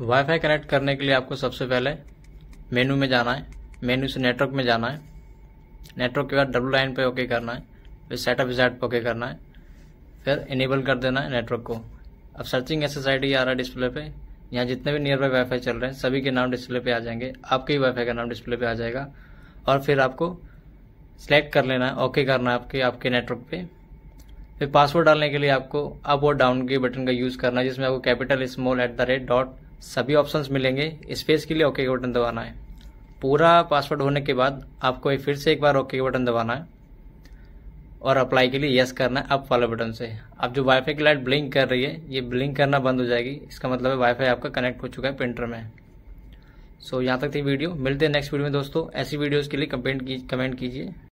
wifi connect करने के लिए आपको सबसे पहले मेनू में जाना है मेनू से नेटवर्क में जाना है नेटवर्क के बाद डब्लू लाइन पे ओके करना है फिर सेटअप विजार्ट पे ओके करना है फिर इनेबल कर देना है नेटवर्क को अब searching S S I D आ रहा है डिस्प्ले पे यहाँ जितने भी नियर बाई वाई चल रहे हैं सभी के नाम डिस्प्ले पे आ जाएंगे आपके ही वाई का नाम डिस्प्ले पे आ जाएगा और फिर आपको सेलेक्ट कर लेना है ओके करना है आपके आपके नेटवर्क पे फिर पासवर्ड डालने के लिए आपको अप और डाउन के बटन का यूज़ करना है जिसमें आपको capital small at the rate dot सभी ऑप्शंस मिलेंगे स्पेस के लिए ओके के बटन दबाना है पूरा पासवर्ड होने के बाद आपको फिर से एक बार ओके के बटन दबाना है और अप्लाई के लिए यस करना है अप वाले बटन से अब जो वाईफाई की लाइट ब्लिंक कर रही है ये ब्लिंक करना बंद हो जाएगी इसका मतलब है वाईफाई आपका कनेक्ट हो चुका है प्रिंटर में सो so, यहाँ तक थी वीडियो मिलते हैं नेक्स्ट वीडियो में दोस्तों ऐसी वीडियोज़ के लिए कमेंट की कमेंट कीजिए